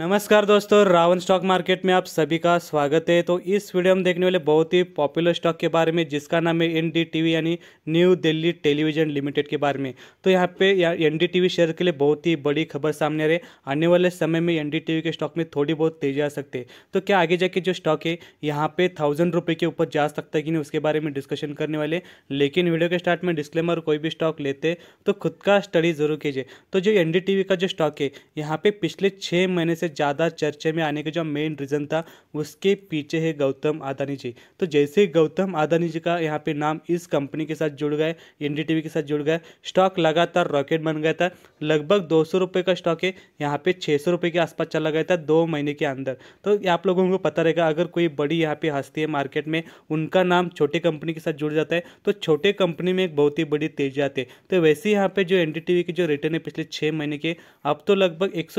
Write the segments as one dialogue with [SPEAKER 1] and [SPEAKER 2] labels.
[SPEAKER 1] नमस्कार दोस्तों Ravan stock market में आप सभी का स्वागत है तो इस वीडियो में देखने वाले बहुत ही पॉपुलर स्टॉक के बारे में जिसका नाम है एनडीटीवी यानी न्यू दिल्ली टेलीविजन लिमिटेड के बारे में तो यहाँ पे एन डी शेयर के लिए बहुत ही बड़ी खबर सामने आ रही है आने वाले समय में एन के स्टॉक में थोड़ी बहुत तेजी आ सकती है तो क्या आगे जाके जो स्टॉक है यहाँ पे थाउजेंड रुपये के ऊपर जा सकता है कि नहीं उसके बारे में डिस्कशन करने वाले लेकिन वीडियो के स्टार्ट में डिस्कलेमर कोई भी स्टॉक लेते तो खुद का स्टडी जरूर कीजिए तो जो एन का जो स्टॉक है यहाँ पे पिछले छः महीने से ज़्यादा चर्चे में आने का जो मेन रीज़न था उसके पीछे है गौतम आदानी जी तो जैसे ही गौतम आदानी जी का यहाँ पे नाम इस कंपनी के साथ जुड़ गए एन के साथ जुड़ गए स्टॉक लगातार रॉकेट बन गया था लगभग दो सौ का स्टॉक है यहाँ पे छः सौ के आसपास चला गया था दो महीने के अंदर तो आप लोगों को पता रहेगा अगर कोई बड़ी यहाँ पे हस्ती है मार्केट में उनका नाम छोटे कंपनी के साथ जुड़ जाता है तो छोटे कंपनी में एक बहुत ही बड़ी तेजी आती है तो वैसे ही यहाँ पे जो एन के जो रिटर्न है पिछले छः महीने के अब तो लगभग एक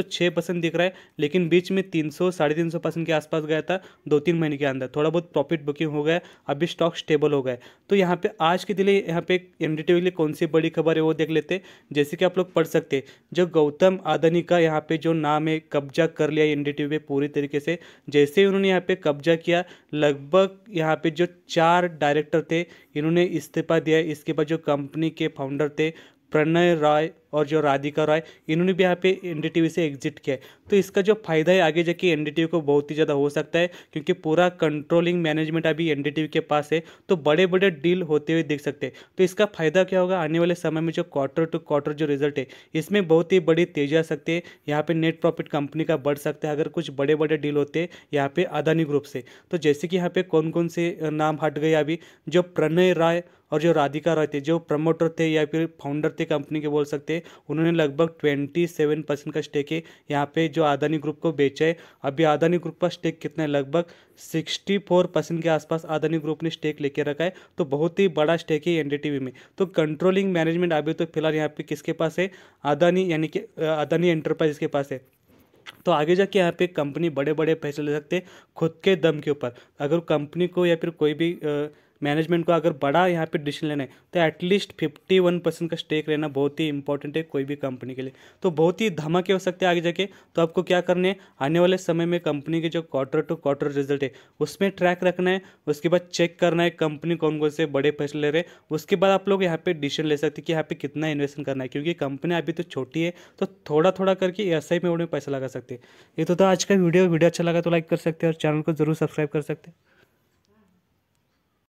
[SPEAKER 1] दिख रहा है लेकिन बीच में तीन सौ साढ़े तीन सौ परसेंट के आसपास गया था दो तीन महीने के अंदर थोड़ा बहुत प्रॉफिट बुकिंग हो गया अभी स्टॉक स्टेबल हो गए तो यहाँ पे आज के दिले यहाँ पे एम डी लिए कौन सी बड़ी खबर है वो देख लेते जैसे कि आप लोग पढ़ सकते जो गौतम आदानी का यहाँ पे जो नाम है कब्जा कर लिया एन डी पूरी तरीके से जैसे ही उन्होंने यहाँ पे कब्जा किया लगभग यहाँ पे जो चार डायरेक्टर थे इन्होंने इस्तीफा दिया इसके बाद जो कंपनी के फाउंडर थे प्रणय राय और जो राधिका रॉय इन्होंने भी यहाँ पे एन से एग्जिट किया है तो इसका जो फायदा है आगे जाके एन को बहुत ही ज़्यादा हो सकता है क्योंकि पूरा कंट्रोलिंग मैनेजमेंट अभी एन के पास है तो बड़े बड़े डील होते हुए देख सकते हैं तो इसका फायदा क्या होगा आने वाले समय में जो क्वार्टर टू क्वार्टर जो रिजल्ट है इसमें बहुत ही बड़ी तेजी आ सकती है यहाँ पर नेट प्रॉफिट कंपनी का बढ़ सकता है अगर कुछ बड़े बड़े डील होते हैं यहाँ पे अदानी ग्रुप से तो जैसे कि यहाँ पर कौन कौन से नाम हट गए अभी जो प्रणय राय और जो राधिका रॉय थे जो प्रमोटर थे या फिर फाउंडर थे कंपनी के बोल सकते उन्होंने लगभग ट्वेंटी सेवन परसेंट का स्टेक है यहाँ पे जो आदानी ग्रुप को बेचा है अभी आदानी ग्रुप का स्टेक कितना है लगभग सिक्सटी फोर परसेंट के आसपास आदानी ग्रुप ने स्टेक लेके रखा है तो बहुत ही बड़ा स्टेक है एनडीटीवी में तो कंट्रोलिंग मैनेजमेंट अभी तो फिलहाल यहाँ पे किसके पास है आदानी यानी कि आदानी एंटरप्राइज के पास है तो आगे जाके यहाँ पे कंपनी बड़े बड़े पैसे ले सकते खुद के दम के ऊपर अगर कंपनी को या फिर कोई भी आ, मैनेजमेंट को अगर बड़ा यहाँ पे डिसीजन लेना है तो एटलीस्ट फिफ्टी वन परसेंट का स्टेक रहना बहुत ही इंपॉर्टेंट है कोई भी कंपनी के लिए तो बहुत ही धमाके हो सकते हैं आगे जाके तो आपको क्या करना है आने वाले समय में कंपनी के जो क्वार्टर टू क्वार्टर रिजल्ट है उसमें ट्रैक रखना है उसके बाद चेक करना है कंपनी कौन कौन से बड़े फैसले ले रहे हैं उसके बाद आप लोग यहाँ पे डिसीजन ले सकते हैं कि यहाँ पे कितना इन्वेस्टमेंट करना है क्योंकि कंपनी अभी तो छोटी है तो थोड़ा थोड़ा करके एस आई में उन्हें पैसा लगा सकते हैं ये तो था आज का वीडियो वीडियो अच्छा लगा तो लाइक कर सकते हैं और चैनल को जरूर सब्सक्राइब कर सकते हैं